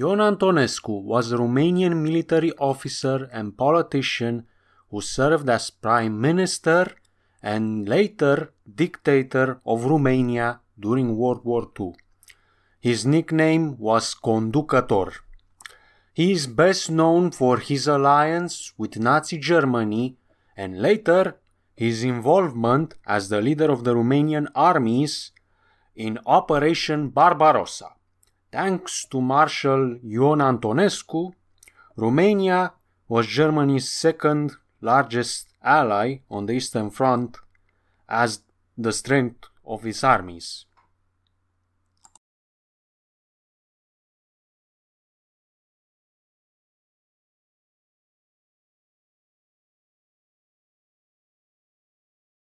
Ion Antonescu was a Romanian military officer and politician who served as prime minister and later dictator of Romania during World War II. His nickname was Conducător. He is best known for his alliance with Nazi Germany and later his involvement as the leader of the Romanian armies in Operation Barbarossa. Thanks to Marshal Ion Antonescu, Romania was Germany's second largest ally on the Eastern Front as the strength of its armies.